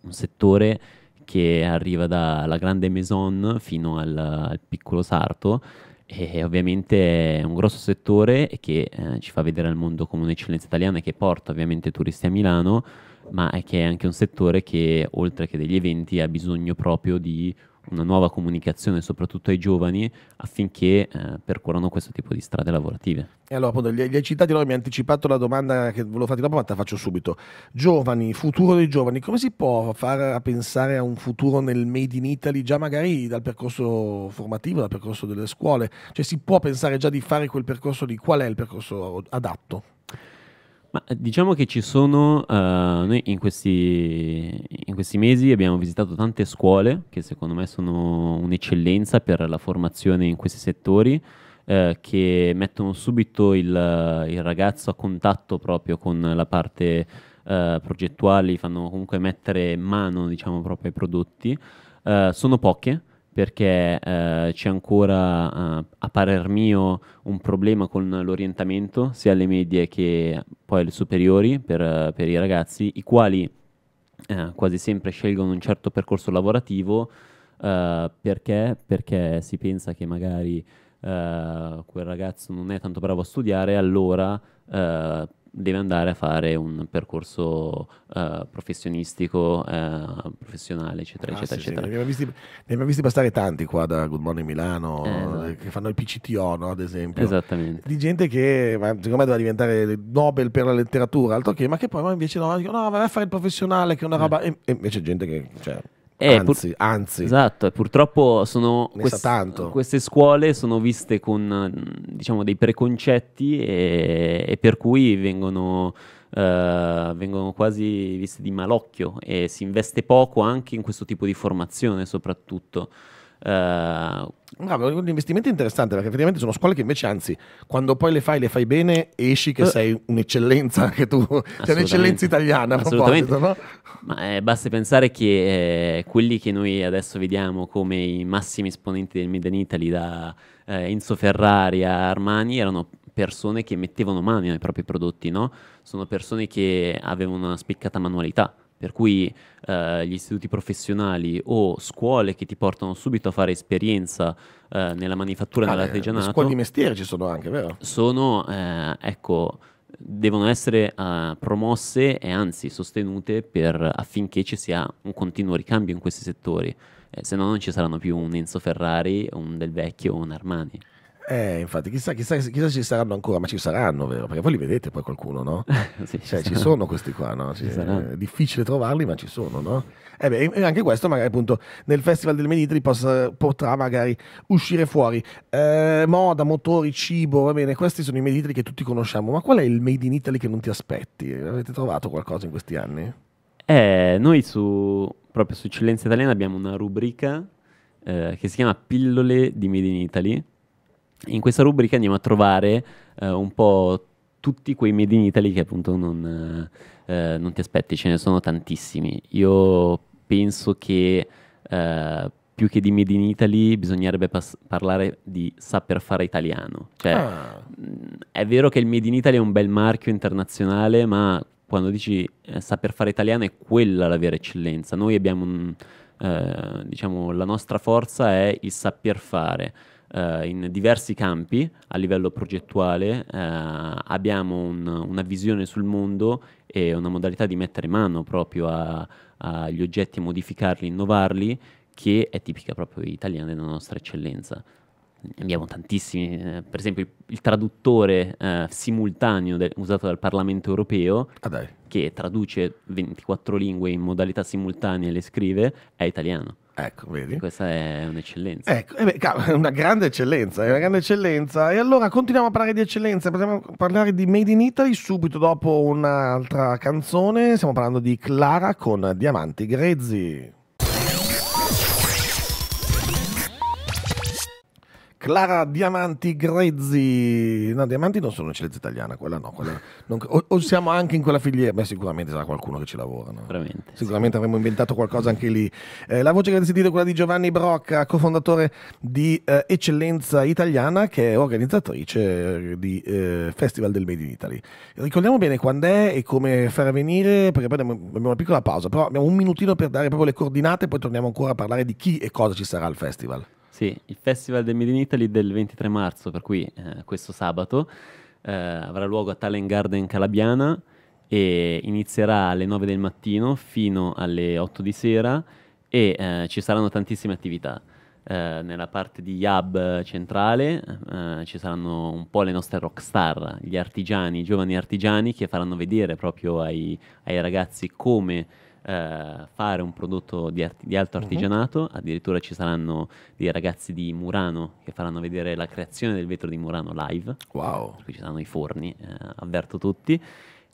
un settore che arriva dalla grande maison fino al, al piccolo sarto e ovviamente è un grosso settore che eh, ci fa vedere al mondo come un'eccellenza italiana e che porta ovviamente turisti a Milano ma è che è anche un settore che, oltre che degli eventi, ha bisogno proprio di una nuova comunicazione, soprattutto ai giovani, affinché eh, percorrano questo tipo di strade lavorative. E allora, appunto, gli, gli hai citati, no? mi ha anticipato la domanda che volevo farti dopo, ma te la faccio subito. Giovani, futuro dei giovani, come si può far pensare a un futuro nel Made in Italy già magari dal percorso formativo, dal percorso delle scuole? Cioè si può pensare già di fare quel percorso lì? Qual è il percorso adatto? Ma eh, diciamo che ci sono, eh, noi in questi, in questi mesi abbiamo visitato tante scuole che secondo me sono un'eccellenza per la formazione in questi settori eh, che mettono subito il, il, ragazzo a contatto proprio con la parte eh, progettuale, fanno comunque mettere mano diciamo, proprio ai prodotti. Eh, sono poche perché eh, c'è ancora, eh, a parer mio, un problema con l'orientamento sia alle medie che poi alle superiori per, per i ragazzi, i quali eh, quasi sempre scelgono un certo percorso lavorativo eh, perché? perché si pensa che magari eh, quel ragazzo non è tanto bravo a studiare, allora eh, deve andare a fare un percorso uh, professionistico, uh, professionale, eccetera, ah, eccetera, sì, eccetera. Sì, ne, abbiamo visti, ne, abbiamo visti, passare tanti qua da Good Morning Milano, eh, eh esatto. che fanno il PCTO, no, ad esempio. Esattamente. Di gente che secondo me doveva diventare Nobel per la letteratura, altro che, ma che poi invece no, dico, no, vai a fare il professionale, che è una roba... Eh. E, e invece gente che... Cioè, eh, anzi, pur... anzi. Esatto, purtroppo sono quest... queste scuole sono viste con diciamo, dei preconcetti e, e per cui vengono, eh, vengono, quasi viste di malocchio e si investe poco anche in questo tipo di formazione soprattutto. Bravo, eh, un investimento interessante perché effettivamente sono scuole che invece anzi quando poi le fai le fai bene esci che eh. sei un'eccellenza anche tu, cioè, sei un'eccellenza italiana a no? Ma eh, basta pensare che eh, quelli che noi adesso vediamo come i massimi esponenti del Made in Italy da eh, Enzo Ferrari a Armani erano persone che mettevano mano ai propri prodotti, no? Sono persone che avevano una spiccata manualità per cui eh, gli istituti professionali o scuole che ti portano subito a fare esperienza eh, nella manifattura e ah, nell'artigianato. Scuole di mestiere ci sono anche, vero? Sono, eh, ecco, devono essere eh, promosse e anzi sostenute per, affinché ci sia un continuo ricambio in questi settori, eh, se no non ci saranno più un Enzo Ferrari, un Del Vecchio o un Armani. Eh, infatti, chissà, chissà, chissà, ci saranno ancora, ma ci saranno, vero? Perché voi li vedete poi qualcuno, no? sì, cioè, ci, sono questi qua, no? Cioè, è difficile trovarli, ma ci sono, no? Eh e anche questo magari appunto nel Festival del Menitri possa, potrà magari uscire fuori. Eh, moda, motori, cibo, va bene, questi sono i Made in Italy che tutti conosciamo, ma qual è il Made in Italy che non ti aspetti? Avete trovato qualcosa in questi anni? Eh, noi su, proprio su Eccellenza Italiana abbiamo una rubrica eh, che si chiama Pillole di Made in Italy in questa rubrica andiamo a trovare eh, un po' tutti quei made in Italy che appunto non, eh, eh, non, ti aspetti, ce ne sono tantissimi. Io penso che eh, più che di made in Italy bisognerebbe pas- parlare di saper fare italiano. Cioè, ah. è vero che il made in Italy è un bel marchio internazionale, ma quando dici eh, saper fare italiano è quella la vera eccellenza. Noi abbiamo un, eh, diciamo, la nostra forza è il saper fare eh, in diversi campi a livello progettuale, eh, abbiamo un, una visione sul mondo e una modalità di mettere mano proprio agli oggetti, modificarli, innovarli, che è tipica proprio italiana della nostra eccellenza abbiamo tantissimi, eh, per esempio il, il traduttore eh, simultaneo de- usato dal Parlamento europeo ah, che traduce 24 lingue in modalità simultanea e le scrive, è italiano. Ecco, vedi? Questa è un'eccellenza. Ecco, eh è una grande eccellenza, è una grande eccellenza. E allora continuiamo a parlare di eccellenza, possiamo parlare di Made in Italy subito dopo un'altra canzone. Stiamo parlando di Clara con Diamanti Grezzi. Clara Diamanti Grezzi. No, Diamanti non sono un'eccellenza italiana, quella no. Quella non... o, o, siamo anche in quella filiera? Beh, sicuramente sarà qualcuno che ci lavora. No? Sicuramente, sicuramente sì. avremmo inventato qualcosa anche lì. Eh, la voce che avete sentito è quella di Giovanni Brocca, cofondatore di eh, Eccellenza Italiana, che è organizzatrice eh, di eh, Festival del Made in Italy. Ricordiamo bene quando è e come farà venire, perché poi abbiamo una piccola pausa, però abbiamo un minutino per dare proprio le coordinate, poi torniamo ancora a parlare di chi e cosa ci sarà al festival. Sì, il Festival del Made in Italy del 23 marzo, per cui eh, questo sabato, eh, avrà luogo a Talent Garden Calabiana e inizierà alle 9 del mattino fino alle 8 di sera e eh, ci saranno tantissime attività. Eh, nella parte di hub centrale eh, ci saranno un po' le nostre rockstar, gli artigiani, i giovani artigiani che faranno vedere proprio ai, ai ragazzi come eh, fare un prodotto di, art- di alto mhm. artigianato, uh-huh. addirittura ci saranno dei ragazzi di Murano che faranno vedere la creazione del vetro di Murano live, wow. per ci saranno i forni, eh, avverto tutti,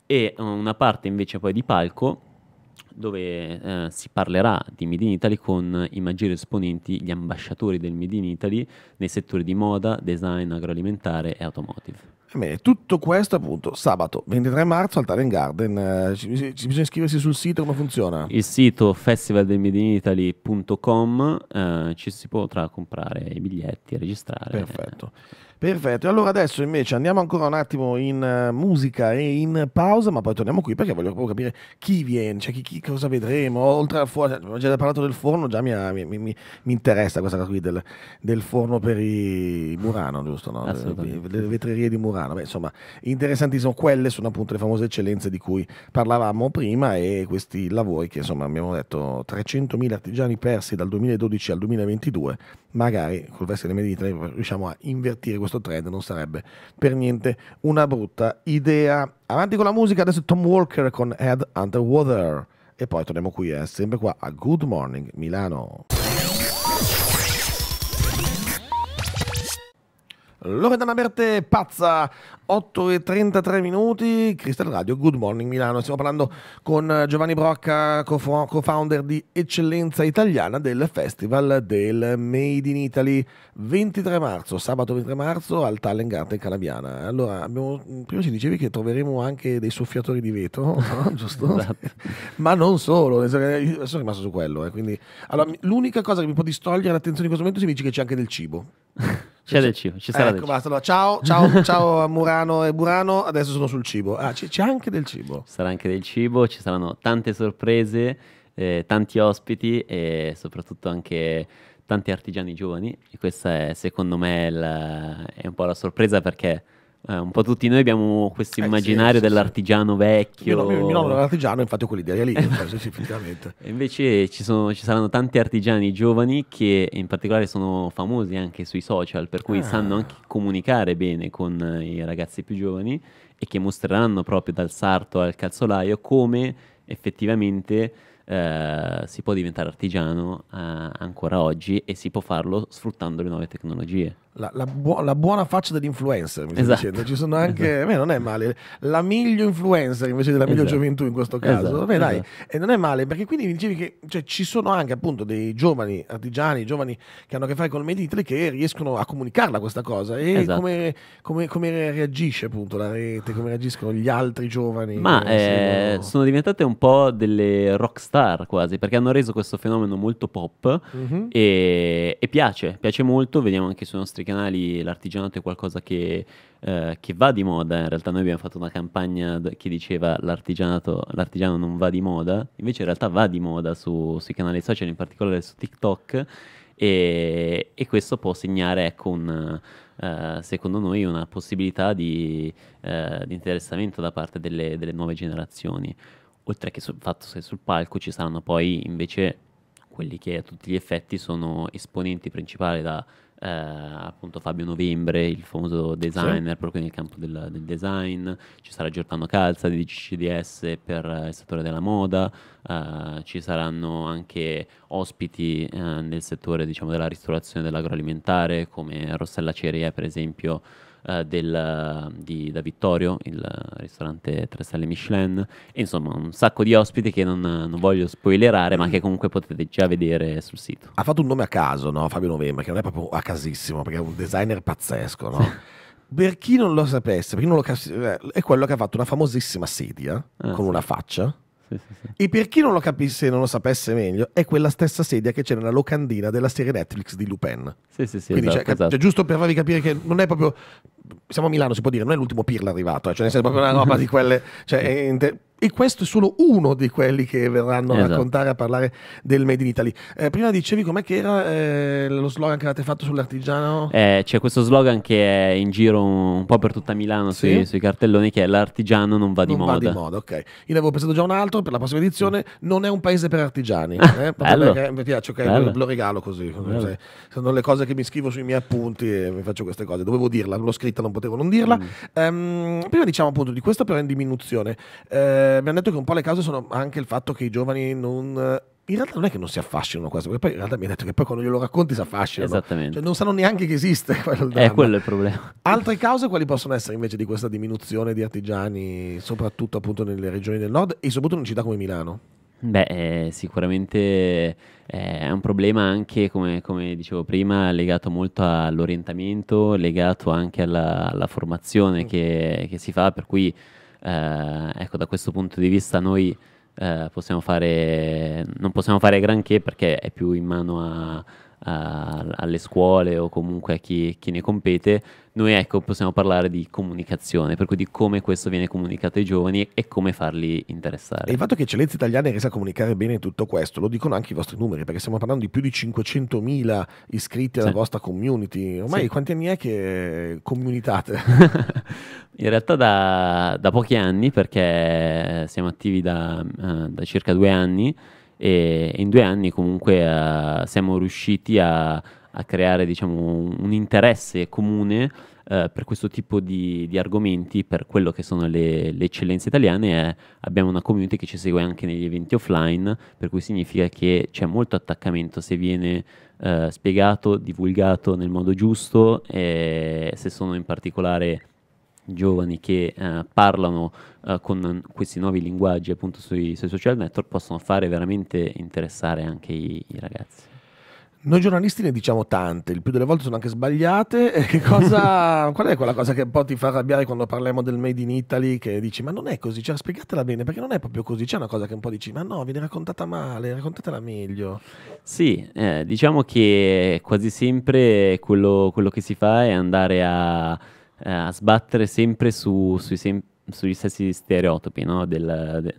e eh, una parte invece poi di palco dove eh, si parlerà di Made in Italy con i maggiori esponenti, gli ambasciatori del Made in Italy nei settori di moda, design agroalimentare e automotive. Bene, tutto questo appunto sabato 23 marzo al Talent Garden. Eh, ci, ci, bisogna iscriversi sul sito, come funziona? Il sito festivaldelmedinitaly.com eh, ci si potrà comprare i biglietti e registrare. Perfetto. Eh. Perfetto, allora adesso invece andiamo ancora un attimo in eh, musica e in pausa, ma poi torniamo qui perché voglio proprio capire chi viene, cioè chi, chi cosa vedremo, oltre a fuori, ho già parlato del forno, già mi, mi, mi, mi interessa questa cosa qui del, del, forno per i Murano, giusto? No? Le, le vetrerie di Murano, Beh, insomma, interessantissimo, quelle sono appunto le famose eccellenze di cui parlavamo prima e questi lavori che insomma abbiamo detto 300.000 artigiani persi dal 2012 al 2022, magari col Festival di Mediterraneo riusciamo a invertire questo questo trend non sarebbe per niente una brutta idea. Avanti con la musica, adesso Tom Walker con Head Underwater. E poi torniamo qui, eh, sempre qua a Good Morning Milano. Loredana Berte pazza 8 e 33 minuti, Crystal Radio, Good Morning Milano. Stiamo parlando con eh, Giovanni Brocca, co-founder di Eccellenza Italiana del Festival del Made in Italy, 23 marzo, sabato 23 marzo al Talent Garden Calabiana. Allora, abbiamo, mm, prima ci dicevi che troveremo anche dei soffiatori di vetro, no? giusto? esatto. Ma non solo, sono rimasto su quello. Eh, quindi... allora, l'unica cosa che mi può distogliere l'attenzione in questo momento è che si dice che c'è anche del cibo. C'è, c'è del cibo, ci sarà ecco, del cibo. Basta, allora, ciao, ciao, ciao Murano. Burano e Burano, adesso sono sul cibo. Ah, c'è, anche del cibo. Sarà anche del cibo, ci saranno tante sorprese, eh, tanti ospiti e soprattutto anche tanti artigiani giovani e questa è secondo me la, è un po' la sorpresa perché eh, un po' tutti noi abbiamo questo eh, immaginario eh, sì, sì, dell'artigiano cioè, sì. vecchio. Mio, mio, mio nonno era artigiano, infatti quell'idea lì, effettivamente. E invece ci, sono, ci, saranno tanti artigiani giovani che in particolare sono famosi anche sui social, per cui ah. sanno anche comunicare bene con eh, i ragazzi più giovani e che mostreranno proprio dal sarto al calzolaio come effettivamente eh, si può diventare artigiano eh, ancora oggi e si può farlo sfruttando le nuove tecnologie. La, la, buo- la buona faccia dell'influencer, mi esatto. dicendo. Ci sono anche, esatto. beh, non è male, la miglio influencer invece della miglio esatto. gioventù in questo caso. Esatto, beh, dai, esatto. e non è male perché quindi mi dicevi che cioè, ci sono anche appunto dei giovani artigiani, giovani che hanno a che fare con il made in Italy che riescono a comunicarla questa cosa e come, come, come, reagisce appunto la rete, come reagiscono gli altri giovani. Ma eh, sono diventate un po' delle rockstar rockstar quasi, perché hanno reso questo fenomeno molto pop mm-hmm. e, e, piace, piace molto, vediamo anche sui nostri canali l'artigianato è qualcosa che, eh, che va di moda, in realtà noi abbiamo fatto una campagna che diceva l'artigianato, l'artigiano non va di moda, invece in realtà va di moda su, sui canali social, in particolare su TikTok. E, e, questo può segnare ecco, un, uh, secondo noi una possibilità di, uh, di, interessamento da parte delle, delle nuove generazioni oltre che sul fatto che sul palco ci saranno poi invece quelli che a tutti gli effetti sono esponenti principali da eh, appunto Fabio Novembre, il famoso designer sì. proprio nel campo del, del, design, ci sarà Giordano Calza di CDS per eh, il settore della moda, eh, ci saranno anche ospiti eh, nel settore diciamo, della ristorazione dell'agroalimentare come Rossella Ceria per esempio eh, del, di, da Vittorio, il ristorante 3 stelle Michelin, e insomma un sacco di ospiti che non, non, voglio spoilerare, ma che comunque potete già vedere sul sito. Ha fatto un nome a caso, no? Fabio Novembre, che non è proprio a casissimo, perché è un designer pazzesco, no? per chi non lo sapesse, per chi non lo cap- eh, è quello che ha fatto una famosissima sedia ah, con sì. una faccia sì, sì, sì. E per chi non lo capisse e non lo sapesse meglio, è quella stessa sedia che c'è nella locandina della serie Netflix di Lupin. Sì, sì, sì. Quindi esatto, cioè, esatto. Cioè, giusto per farvi capire che non è proprio. Siamo a Milano, si può dire, non è l'ultimo pirla arrivato, eh, cioè, nel senso, è proprio una roba di quelle. Cioè, e questo è solo uno di quelli che verranno esatto. a raccontare, a parlare del Made in Italy. Eh, prima dicevi com'è che era eh, lo slogan che avete fatto sull'artigiano? Eh, c'è questo slogan che è in giro un, un po' per tutta Milano sì? sui, sui, cartelloni che è l'artigiano non va di non moda. Non va di moda, ok. Io ne avevo pensato già un altro per la prossima edizione, mm. non è un paese per artigiani. Ah, eh, bello. mi piace, ok, bello. lo regalo così. Bello. Sono le cose che mi scrivo sui miei appunti e mi faccio queste cose. Dovevo dirla, l'ho scritta, non potevo non dirla. Mm. Um, prima diciamo appunto di questo però in diminuzione. Uh, eh, mi hanno detto che un po' le cause sono anche il fatto che i giovani non... Eh, in realtà non è che non si affascinano questo, perché poi in realtà mi ha detto che poi quando glielo racconti si affascinano. Esattamente. Cioè, non sanno neanche che esiste eh, quello. È quello il problema. Altre cause quali possono essere invece di questa diminuzione di artigiani, soprattutto appunto nelle regioni del nord e soprattutto in città come Milano? Beh, eh, sicuramente eh, è un problema anche, come, come, dicevo prima, legato molto all'orientamento, legato anche alla, alla formazione mm. che, che si fa, per cui eh, ecco, da questo punto di vista noi eh, possiamo fare, non possiamo fare granché perché è più in mano a, alle scuole o comunque a chi, chi, ne compete, noi ecco possiamo parlare di comunicazione, per cui di come questo viene comunicato ai giovani e come farli interessare. E il fatto che Eccellenza Italiana è resa a comunicare bene tutto questo, lo dicono anche i vostri numeri, perché stiamo parlando di più di 500.000 iscritti alla sì. vostra community. Ormai sì. quanti anni è che comunitate? In realtà da, da, pochi anni, perché siamo attivi da, eh, da circa due anni e in due anni comunque uh, siamo riusciti a, a creare diciamo, un, un, interesse comune uh, per questo tipo di, di, argomenti, per quello che sono le, le eccellenze italiane. Eh, abbiamo una community che ci segue anche negli eventi offline, per cui significa che c'è molto attaccamento se viene uh, spiegato, divulgato nel modo giusto, eh, se sono in particolare giovani che eh, parlano eh, con questi nuovi linguaggi appunto sui, sui, social network possono fare veramente interessare anche i, i ragazzi. Noi giornalisti ne diciamo tante, il più delle volte sono anche sbagliate. Cosa, qual è quella cosa che un po' ti fa arrabbiare quando parliamo del Made in Italy? Che dici, ma non è così, cioè, spiegatela bene, perché non è proprio così. C'è una cosa che un po' dici, ma no, viene raccontata male, raccontatela meglio. Sì, eh, diciamo che quasi sempre quello, quello che si fa è andare a eh, a sbattere sempre su, sui sem- sugli stessi stereotipi, no? Del, de-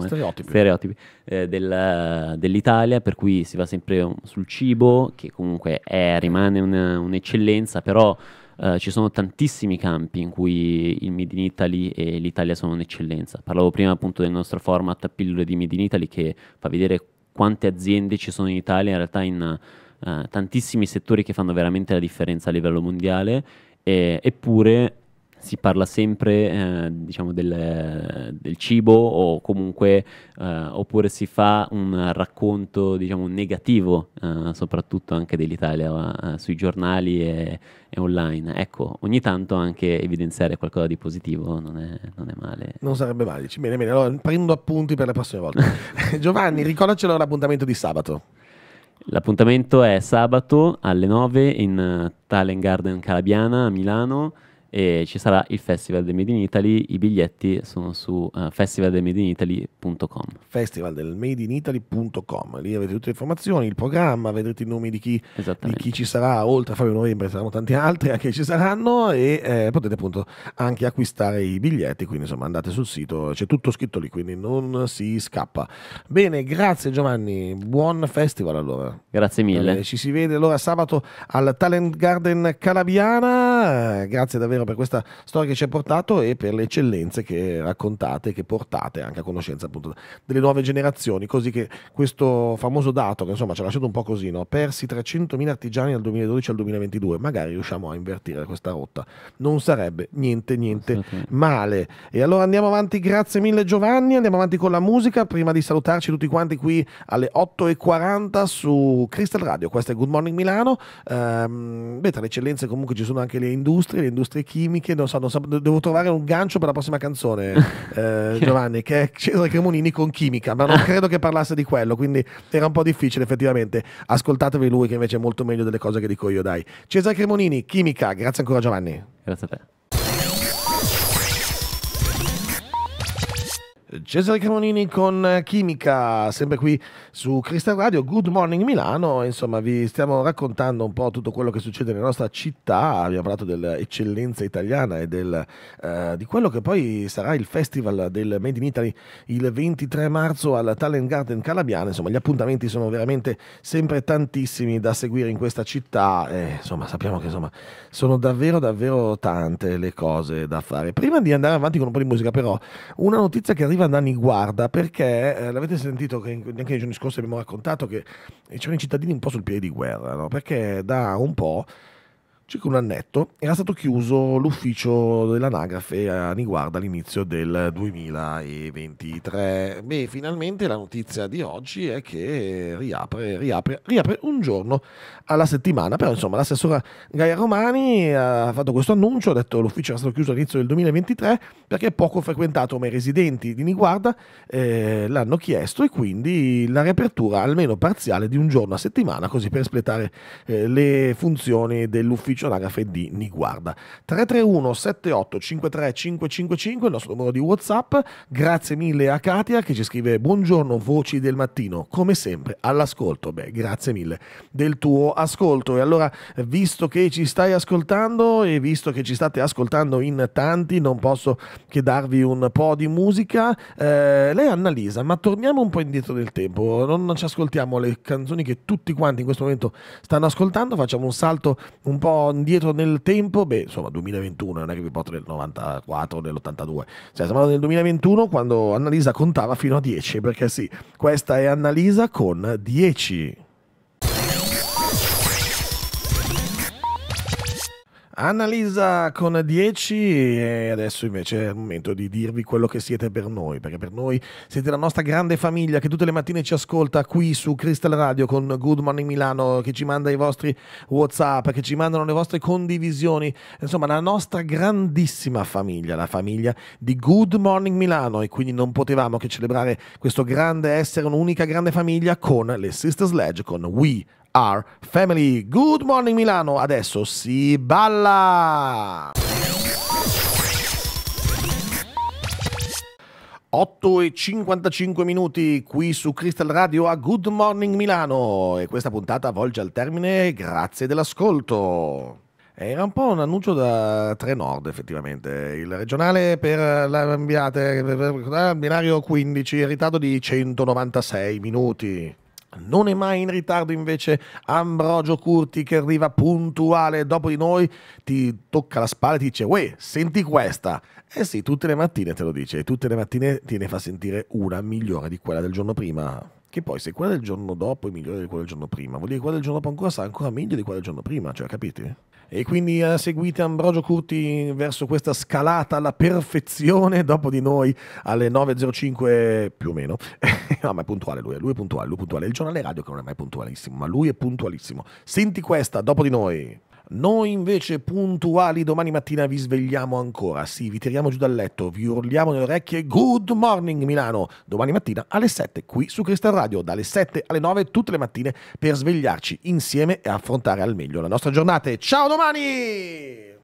stereotipi, stereotipi eh, del, dell'Italia, per cui si va sempre um, sul cibo, che comunque è, rimane una, un'eccellenza, però eh, ci sono tantissimi campi in cui il Made in Italy e l'Italia sono un'eccellenza. Parlavo prima appunto del nostro format a pillole di Made in Italy che fa vedere quante aziende ci sono in Italia, in realtà in uh, tantissimi settori che fanno veramente la differenza a livello mondiale e, eppure si parla sempre eh, diciamo del, del, cibo o comunque eh, oppure si fa un racconto diciamo, negativo eh, soprattutto anche dell'Italia eh, sui giornali e, e, online ecco ogni tanto anche evidenziare qualcosa di positivo non è, non è male non sarebbe male bene bene allora prendo appunti per la prossima volta Giovanni ricordacelo all'appuntamento di sabato L'appuntamento è sabato alle 9 in eh, Talent Garden Calabiana a Milano e ci sarà il Festival del Made in Italy, i biglietti sono su uh, eh, festivaldelmadeinitaly.com festivaldelmadeinitaly.com lì avete tutte le informazioni, il programma, vedrete i nomi di chi, di chi ci sarà, oltre a Fabio Novembre saranno tanti altri che ci saranno e eh, potete appunto anche acquistare i biglietti, quindi insomma andate sul sito, c'è tutto scritto lì, quindi non si scappa. Bene, grazie Giovanni, buon festival allora. Grazie mille. Eh, ci si vede allora sabato al Talent Garden Calabiana eh, grazie davvero per questa storia che ci hai portato e per le eccellenze che raccontate, che portate anche a conoscenza appunto delle nuove generazioni, così che questo famoso dato che insomma ci ha lasciato un po' così, no? persi 300.000 artigiani dal 2012 al 2022, magari riusciamo a invertire questa rotta, non sarebbe niente niente male. E allora andiamo avanti, grazie mille Giovanni, andiamo avanti con la musica, prima di salutarci tutti quanti qui alle 8.40 su Crystal Radio, questo è Good Morning Milano, ehm, beh tra le eccellenze comunque ci sono anche le industrie, le industrie chimiche, non so, non so devo trovare un gancio per la prossima canzone, eh, Giovanni, che è Cesare Cremonini con Chimica, ma non ah. credo che parlasse di quello, quindi era un po' difficile effettivamente. Ascoltatevi lui che invece è molto meglio delle cose che dico io, dai. Cesare Cremonini, Chimica, grazie ancora Giovanni. Grazie a te. Cesare Cremonini con eh, Chimica, sempre qui su Cristal Radio, Good Morning Milano, insomma vi stiamo raccontando un po' tutto quello che succede nella nostra città, abbiamo parlato dell'eccellenza italiana e del, eh, di quello che poi sarà il festival del Made in Italy il 23 marzo al Talent Garden Calabiana, insomma gli appuntamenti sono veramente sempre tantissimi da seguire in questa città, e, insomma sappiamo che insomma, sono davvero davvero tante le cose da fare. Prima di andare avanti con un po' di musica però, una notizia che arriva arriva Nani Guarda perché eh, l'avete sentito che anche nei giorni scorsi abbiamo raccontato che c'erano i cittadini un po' sul piede di guerra, no? perché da un po' circa un annetto, era stato chiuso l'ufficio dell'anagrafe a Niguarda all'inizio del 2023. Beh, finalmente la notizia di oggi è che riapre, riapre, riapre un giorno alla settimana, però insomma l'assessora Gaia Romani ha fatto questo annuncio, ha detto che l'ufficio era stato chiuso all'inizio del 2023 perché è poco frequentato, ma i residenti di Niguarda eh, l'hanno chiesto e quindi la riapertura almeno parziale di un giorno a settimana, così per espletare eh, le funzioni dell'ufficio all'anagrafe di Niguarda. 331 78 53 555 il nostro numero di WhatsApp. Grazie mille a Katia che ci scrive buongiorno voci del mattino, come sempre all'ascolto. Beh, grazie mille del tuo ascolto. E allora, visto che ci stai ascoltando e visto che ci state ascoltando in tanti, non posso che darvi un po' di musica. Eh, lei Annalisa, ma torniamo un po' indietro del tempo, non ci ascoltiamo le canzoni che tutti quanti in questo momento stanno ascoltando, facciamo un salto un po' indietro nel tempo, beh, insomma, 2021, non è che vi porto nel 94 o nell'82, Cioè, siamo nel 2021 quando Annalisa contava fino a 10, perché sì, questa è Annalisa con 10. Annalisa con 10 e adesso invece è il momento di dirvi quello che siete per noi, perché per noi siete la nostra grande famiglia che tutte le mattine ci ascolta qui su Crystal Radio con Good Morning Milano, che ci manda i vostri Whatsapp, che ci mandano le vostre condivisioni, insomma la nostra grandissima famiglia, la famiglia di Good Morning Milano e quindi non potevamo che celebrare questo grande essere un'unica grande famiglia con le Sister Sledge, con We Are Family. Good morning Milano, adesso si balla! 8 e 55 minuti qui su Crystal Radio a Good Morning Milano e questa puntata volge al termine, grazie dell'ascolto. Era un po' un annuncio da Tre Nord, effettivamente. Il regionale per l'ambiente, binario 15, in ritardo di 196 minuti non è mai in ritardo invece Ambrogio Curti che arriva puntuale dopo di noi, ti tocca la spalla e ti dice, uè, senti questa. Eh sì, tutte le mattine te lo dice, e tutte le mattine te ne fa sentire una migliore di quella del giorno prima. Che poi se quella del giorno dopo è migliore di quella del giorno prima, vuol dire che quella del giorno dopo ancora sarà ancora meglio di quella del giorno prima, cioè capite? E quindi ha eh, seguito Ambrogio Curti verso questa scalata alla perfezione. Dopo di noi alle 9.05 più o meno. no, ma è puntuale lui, eh. lui è puntuale, lui è puntuale. Il giornale radio che non è mai puntualissimo, ma lui è puntualissimo. Senti questa, dopo di noi. Noi invece puntuali domani mattina vi svegliamo ancora, sì, vi tiriamo giù dal letto, vi urliamo nelle orecchie Good Morning Milano, domani mattina alle 7 qui su Crystal Radio, dalle 7 alle 9 tutte le mattine per svegliarci insieme e affrontare al meglio la nostra giornata. Ciao domani!